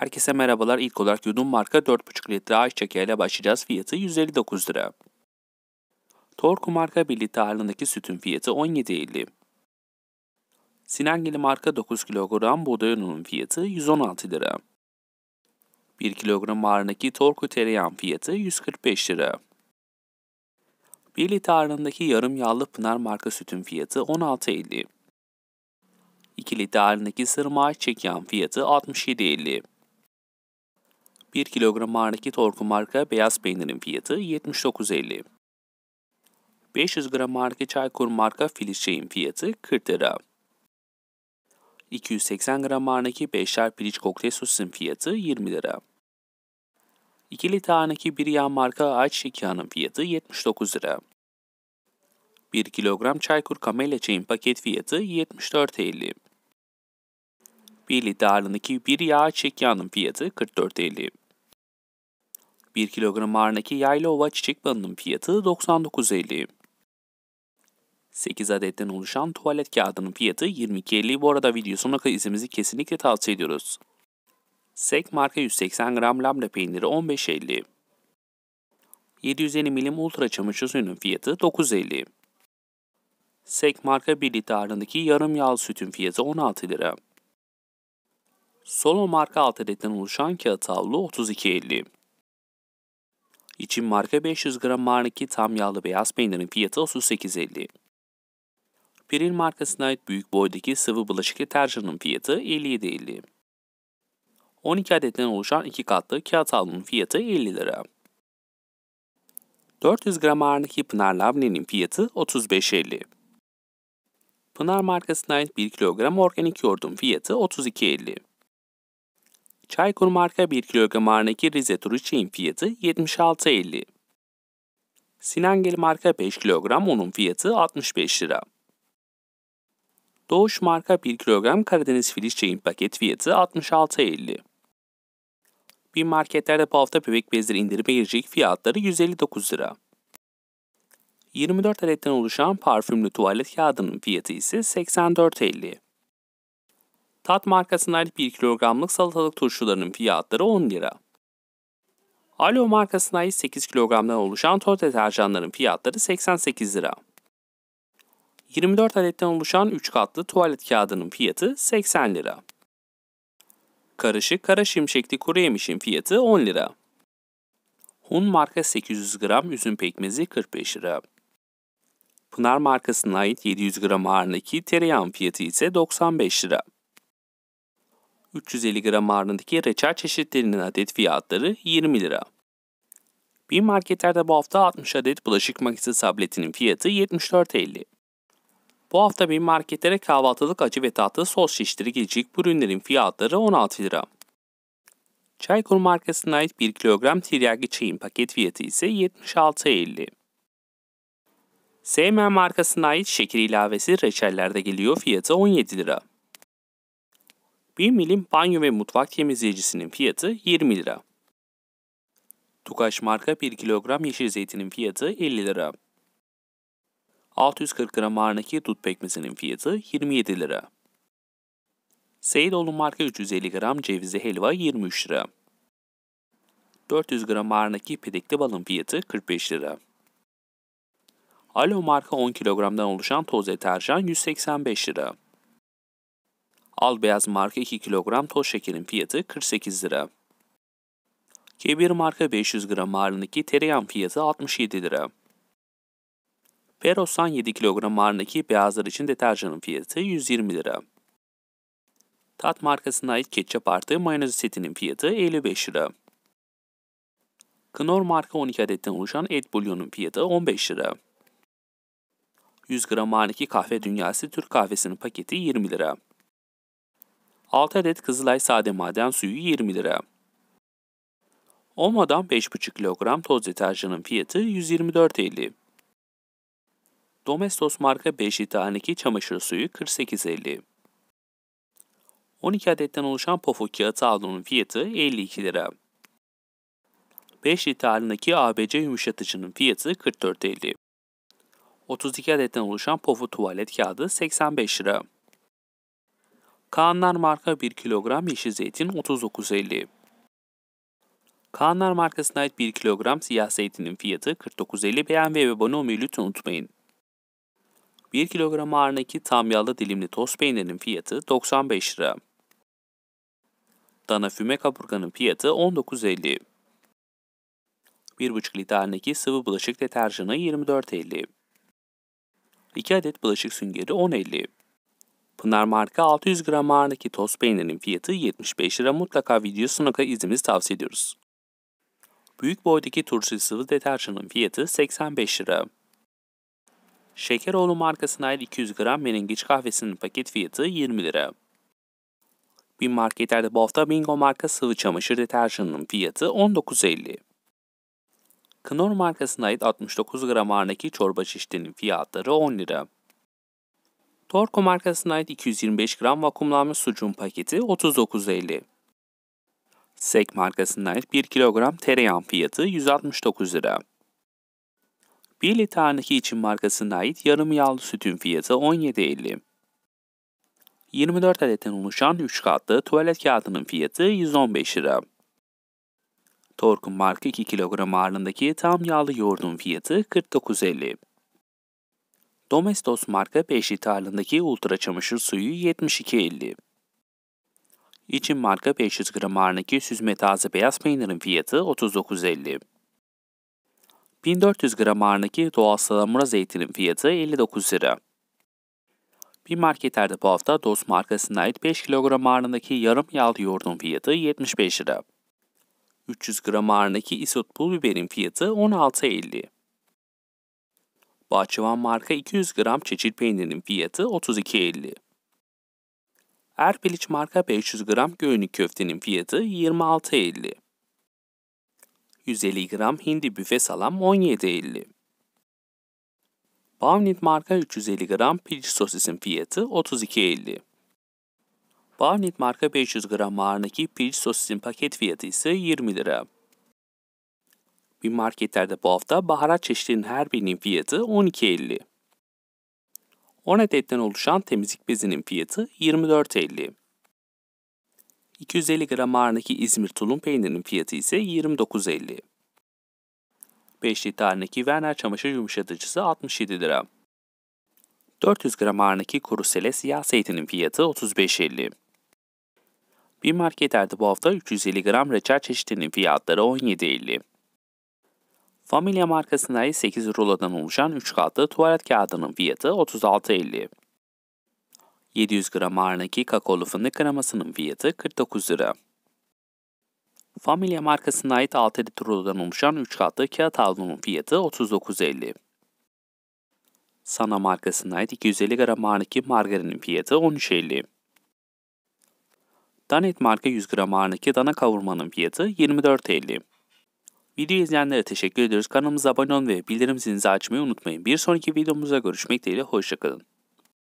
Herkese merhabalar. İlk olarak yudum marka 4,5 litre ayçiçek ile başlayacağız. Fiyatı 159 lira. Torku marka 1 litre ağırlığındaki sütün fiyatı 17.50. Sinengeli marka 9 kilogram buğday ununun fiyatı 116 lira. 1 kilogram ağırlığındaki Torku tereyağın fiyatı 145 lira. 1 litre ağırlığındaki yarım yağlı Pınar marka sütün fiyatı 16.50. 2 litre ağırlığındaki sırma ayçiçek yağın fiyatı 67.50. 1 kilogram ağırlıklı torku marka beyaz peynirin fiyatı 79.50. 500 gram ağırlıklı çaykur marka filişeğin fiyatı 40 lira. 280 gram ağırlıklı 5'er piliç kokteyl sosisin fiyatı 20 lira. 2 litre ağırlıklı bir yağ marka aç yağının fiyatı 79 lira. 1 kilogram çaykur kamelya çayın paket fiyatı 74.50. 1 litre ağırlığındaki bir yağ çekyağının fiyatı 44.50. 1 kilogram ağırındaki Ova çiçek balının fiyatı 99.50. 8 adetten oluşan tuvalet kağıdının fiyatı 22.50. Bu arada video sonuna kadar izimizi kesinlikle tavsiye ediyoruz. Sek marka 180 gram labne peyniri 15.50. 750 milim ultra çamaşır suyunun fiyatı 9.50. Sek marka 1 litre ağırlığındaki yarım yağlı sütün fiyatı 16 lira. Solo marka 6 adetten oluşan kağıt havlu 32.50. İçin marka 500 gram marniki tam yağlı beyaz peynirin fiyatı 38.50. Pirin markasına ait büyük boydaki sıvı bulaşık deterjanın fiyatı 57.50. 12 adetten oluşan 2 katlı kağıt havlunun fiyatı 50 lira. 400 gram ağırlık Pınar Labne'nin fiyatı 35.50. Pınar markasına ait 1 kilogram organik yoğurdun fiyatı 32.50. Çaykur marka 1 kilogram ağırlığındaki Rize turu çeyin fiyatı 76.50. Sinangel marka 5 kilogram unun fiyatı 65 lira. Doğuş marka 1 kilogram Karadeniz filiz çeyin paket fiyatı 66.50. Bir marketlerde bu hafta bebek bezleri indirime girecek fiyatları 159 lira. 24 adetten oluşan parfümlü tuvalet kağıdının fiyatı ise 84.50. Tat markasına ait 1 kilogramlık salatalık turşularının fiyatları 10 lira. Alo markasına ait 8 kilogramdan oluşan toz deterjanların fiyatları 88 lira. 24 adetten oluşan 3 katlı tuvalet kağıdının fiyatı 80 lira. Karışık kara şimşekli kuru yemişin fiyatı 10 lira. Hun marka 800 gram üzüm pekmezi 45 lira. Pınar markasına ait 700 gram ağırlığındaki tereyağın fiyatı ise 95 lira. 350 gram ağırlığındaki reçel çeşitlerinin adet fiyatları 20 lira. Bir marketlerde bu hafta 60 adet bulaşık makinesi tabletinin fiyatı 74.50. Bu hafta bir marketlere kahvaltılık acı ve tatlı sos şişleri gelecek bu ürünlerin fiyatları 16 lira. Çaykur markasına ait 1 kilogram tiryaki çayın paket fiyatı ise 76.50. Seymen markasına ait şeker ilavesi reçellerde geliyor fiyatı 17 lira. 1 milim banyo ve mutfak temizleyicisinin fiyatı 20 lira. Tukaş marka 1 kilogram yeşil zeytinin fiyatı 50 lira. 640 gram ağırındaki dut pekmezinin fiyatı 27 lira. Seyidoğlu marka 350 gram cevizli helva 23 lira. 400 gram ağırındaki pedikli balın fiyatı 45 lira. Alo marka 10 kilogramdan oluşan toz deterjan 185 lira. Al beyaz marka 2 kilogram toz şekerin fiyatı 48 lira. K1 marka 500 gram ağırlığındaki tereyağın fiyatı 67 lira. Perosan 7 kilogram ağırlığındaki beyazlar için deterjanın fiyatı 120 lira. Tat markasına ait ketçap artı mayonez setinin fiyatı 55 lira. Knorr marka 12 adetten oluşan et bulyonun fiyatı 15 lira. 100 gram ağırlığındaki kahve dünyası Türk kahvesinin paketi 20 lira. 6 adet Kızılay sade maden suyu 20 lira. Olmadan 5,5 kilogram toz deterjanın fiyatı 124.50. Domestos marka 5 litrelik çamaşır suyu 48.50. 12 adetten oluşan pofuk kağıt havlunun fiyatı 52 lira. 5 litre halindeki ABC yumuşatıcının fiyatı 44.50. 32 adetten oluşan pofu tuvalet kağıdı 85 lira. Kaanlar marka 1 kilogram yeşil zeytin 39.50. Kaanlar markasına ait 1 kilogram siyah zeytinin fiyatı 49.50 beğen ve abone olmayı lütfen unutmayın. 1 kilogram ağırlığındaki tam yağlı dilimli toz peynirin fiyatı 95 lira. Dana füme kaburganın fiyatı 19.50. 1,5 litrelik sıvı bulaşık deterjanı 24.50. 2 adet bulaşık süngeri 10.50. Pınar marka 600 gram ağırlıklı toz peynirin fiyatı 75 lira mutlaka video videosunu izimizi tavsiye ediyoruz. Büyük boydaki turşu sıvı deterjanın fiyatı 85 lira. Şekeroğlu markasına ait 200 gram menengiç kahvesinin paket fiyatı 20 lira. Bin marketlerde bu Bingo marka sıvı çamaşır deterjanının fiyatı 19.50. Knorr markasına ait 69 gram ağırlıklı çorba çeşitinin fiyatları 10 lira. Dorco markasına ait 225 gram vakumlanmış sucuğun paketi 39.50. Sek markasına ait 1 kilogram tereyağın fiyatı 169 lira. 1 litre Arnaki için markasına ait yarım yağlı sütün fiyatı 17.50. 24 adetten oluşan 3 katlı tuvalet kağıdının fiyatı 115 lira. Torkun marka 2 kilogram ağırlığındaki tam yağlı yoğurdun fiyatı 49.50. Domestos marka peşli tarlındaki ultra çamaşır suyu 72.50. İçin marka 500 gram ağırlığındaki süzme taze beyaz peynirin fiyatı 39.50. 1400 gram ağırlığındaki doğal salamura zeytinin fiyatı 59 lira. Bir marketlerde bu hafta Dost markasına ait 5 kilogram ağırlığındaki yarım yağlı yoğurdun fiyatı 75 lira. 300 gram ağırlığındaki pul biberin fiyatı 16.50. Bahçıvan marka 200 gram çeçil peynirinin fiyatı 32.50. Erpeliç marka 500 gram göğünlük köftenin fiyatı 26.50. 150 gram hindi büfe salam 17.50. Bavnit marka 350 gram piliç sosisin fiyatı 32.50. Bavnit marka 500 gram ağırındaki piliç sosisin paket fiyatı ise 20 lira. Bir marketlerde bu hafta baharat çeşitlerinin her birinin fiyatı 12.50. 10 adetten oluşan temizlik bezinin fiyatı 24.50. 250 gram ağırındaki İzmir tulum peynirinin fiyatı ise 29.50. 5 litre litrelik Werner çamaşır yumuşatıcısı 67 lira. 400 gram ağırındaki kuru sele yağ zeytinin fiyatı 35.50. Bir marketlerde bu hafta 350 gram reçel çeşitinin fiyatları 17.50. Familia markasına ait 8 rulodan oluşan 3 katlı tuvalet kağıdının fiyatı 36.50. 700 gram ağırlığındaki kakaolu fındık kremasının fiyatı 49 lira. Familia markasına ait 6 adet rulodan oluşan 3 katlı kağıt havlunun fiyatı 39.50. Sana markasına ait 250 gram ağırlığındaki margarinin fiyatı 13.50. Danet marka 100 gram ağırlığındaki dana kavurmanın fiyatı 24.50. Video izleyenlere teşekkür ediyoruz. Kanalımıza abone olun ve bildirim zilinizi açmayı unutmayın. Bir sonraki videomuzda görüşmek dileğiyle hoşçakalın.